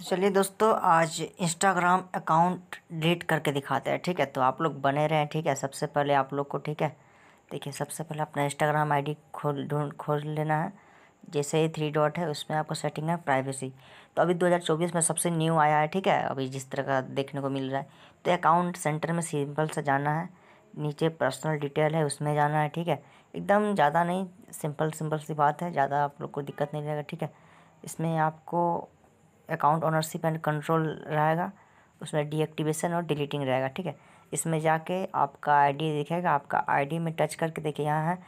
तो चलिए दोस्तों आज इंस्टाग्राम अकाउंट डिलीट करके दिखाते हैं ठीक है तो आप लोग बने रहें ठीक है सबसे पहले आप लोग को ठीक है देखिए सबसे पहले अपना इंस्टाग्राम आईडी खोल ढूंढ खोल लेना है जैसे ही थ्री डॉट है उसमें आपको सेटिंग है प्राइवेसी तो अभी 2024 में सबसे न्यू आया है ठीक है अभी जिस तरह का देखने को मिल रहा है तो अकाउंट सेंटर में सिंपल से जाना है नीचे पर्सनल डिटेल है उसमें जाना है ठीक है एकदम ज़्यादा नहीं सिंपल सिंपल सी बात है ज़्यादा आप लोग को दिक्कत नहीं रहेगा ठीक है इसमें आपको अकाउंट ओनरशिप एंड कंट्रोल रहेगा उसमें डीएक्टिवेशन और डिलीटिंग रहेगा ठीक है इसमें जाके आपका आईडी दिखेगा आपका आईडी में टच करके देखिए यहाँ है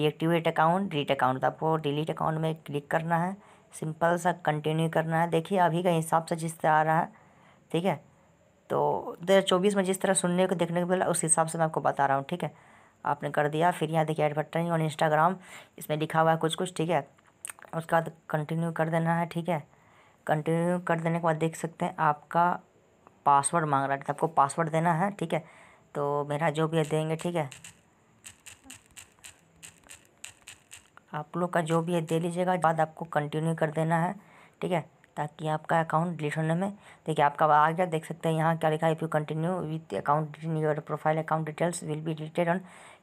डीएक्टिवेट अकाउंट डिलीट अकाउंट तो आपको डिलीट अकाउंट में क्लिक करना है सिंपल सा कंटिन्यू करना है देखिए अभी का हिसाब से जिस तरह आ रहा है ठीक है तो दो हज़ार चौबीस में जिस तरह सुनने को देखने को मिला उस हिसाब से मैं आपको बता रहा हूँ ठीक है आपने कर दिया फिर यहाँ देखिए एडवर्टाइजिंग और इंस्टाग्राम इसमें लिखा हुआ है कुछ कुछ ठीक है उसके बाद कंटिन्यू कर देना है ठीक है कंटिन्यू कर देने के बाद देख सकते हैं आपका पासवर्ड मांग रहा है आपको पासवर्ड देना है ठीक है तो मेरा जो भी है देंगे ठीक है आप लोग का जो भी है दे लीजिएगा बाद आपको कंटिन्यू कर देना है ठीक है ताकि आपका अकाउंट डिलीट होने में देखिए आपका आ गया देख सकते हैं यहाँ क्या लिखा है if you continue with account your profile account details will be deleted on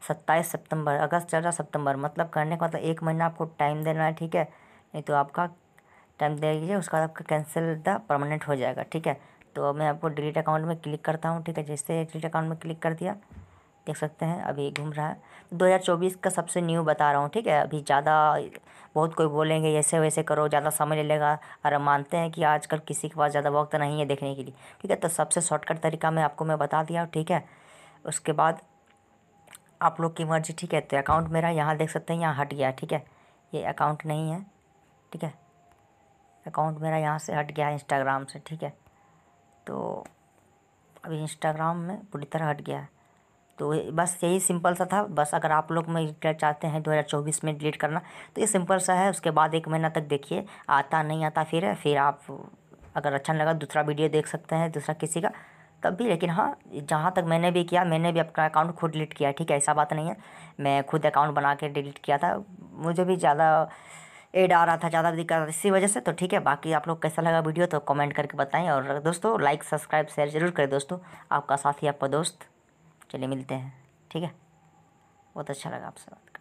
सत्ताईस सितंबर अगस्त चौदह सितंबर मतलब करने का मतलब एक महीना आपको टाइम देना है ठीक है नहीं तो आपका टाइम दे दीजिए उसके बाद आपका कैंसिल द परमानेंट हो जाएगा ठीक है तो मैं आपको डिलीट अकाउंट में क्लिक करता हूँ ठीक है जैसे डिलीट अकाउंट में क्लिक कर दिया देख सकते हैं अभी घूम रहा है तो दो का सबसे न्यू बता रहा हूँ ठीक है अभी ज़्यादा बहुत कोई बोलेंगे ऐसे वैसे करो ज़्यादा समय ले लेगा और मानते हैं कि आजकल किसी के पास ज़्यादा वक्त नहीं है देखने के लिए ठीक है तो सबसे शॉर्टकट तरीका मैं आपको मैं बता दिया ठीक है उसके बाद आप लोग की मर्जी ठीक है तो अकाउंट मेरा यहाँ देख सकते हैं यहाँ हट गया ठीक है ये अकाउंट नहीं है ठीक है अकाउंट मेरा यहाँ से हट गया है इंस्टाग्राम से ठीक है तो अभी इंस्टाग्राम में पूरी तरह हट गया है तो बस यही सिंपल सा था बस अगर आप लोग मैं चाहते हैं 2024 में डिलीट करना तो ये सिंपल सा है उसके बाद एक महीना तक देखिए आता नहीं आता फिर फिर आप अगर अच्छा लगा तो दूसरा वीडियो देख सकते हैं दूसरा किसी का तब भी लेकिन हाँ जहाँ तक मैंने भी किया मैंने भी अपना अकाउंट खुद डिलीट किया ठीक है ऐसा बात नहीं है मैं खुद अकाउंट बना के डिलीट किया था मुझे भी ज़्यादा एड आ रहा था ज़्यादा दिक्कत आ रहा था इसी वजह से तो ठीक है बाकी आप लोग कैसा लगा वीडियो तो कमेंट करके बताएं और दोस्तों लाइक सब्सक्राइब शेयर जरूर करें दोस्तों आपका साथी आपका दोस्त चलिए मिलते हैं ठीक है बहुत अच्छा लगा आपसे बात